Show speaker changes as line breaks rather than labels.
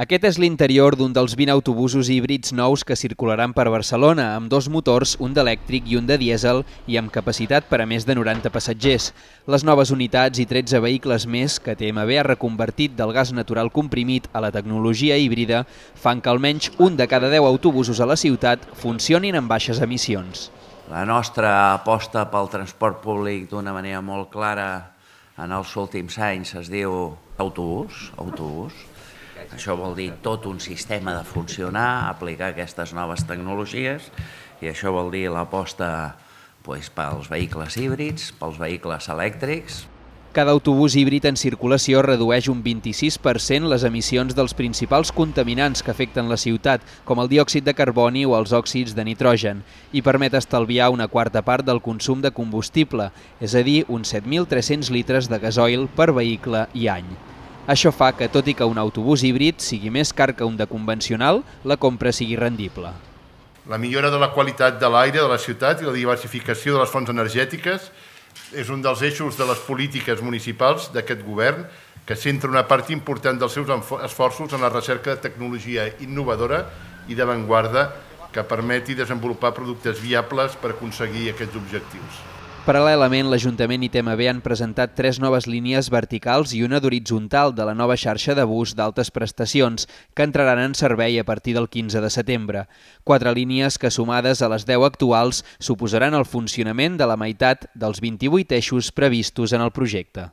Aquest és l'interior d'un dels 20 autobusos híbrids nous que circularan per Barcelona, amb dos motors, un d'elèctric i un de dièsel, i amb capacitat per a més de 90 passatgers. Les noves unitats i 13 vehicles més que TMB ha reconvertit del gas natural comprimit a la tecnologia híbrida fan que almenys un de cada 10 autobusos a la ciutat funcionin amb baixes emissions. La nostra aposta pel transport públic d'una manera
molt clara en els últims anys es diu autobús, autobús, això vol dir tot un sistema de funcionar, aplicar aquestes noves tecnologies
i això vol dir l'aposta doncs, pels vehicles híbrids, pels vehicles elèctrics. Cada autobús híbrid en circulació redueix un 26% les emissions dels principals contaminants que afecten la ciutat, com el diòxid de carboni o els òxids de nitrogen, i permet estalviar una quarta part del consum de combustible, és a dir, uns 7.300 litres de gasoil per vehicle i any. Això fa que, tot i que un autobús híbrid sigui més car que un de convencional, la compra sigui rendible.
La millora de la qualitat de l'aire de la ciutat i la diversificació de les fonts energètiques és un dels eixos de les polítiques municipals d'aquest govern que centra una part important dels seus esforços en la recerca de tecnologia innovadora i d'avantguarda que permeti desenvolupar productes viables per aconseguir aquests objectius.
Paral·lelament, l'Ajuntament i TMB han presentat tres noves línies verticals i una d'horitzontal de la nova xarxa de bus d'altes prestacions, que entraran en servei a partir del 15 de setembre. Quatre línies que, sumades a les 10 actuals, suposaran el funcionament de la meitat dels 28 eixos
previstos en el projecte.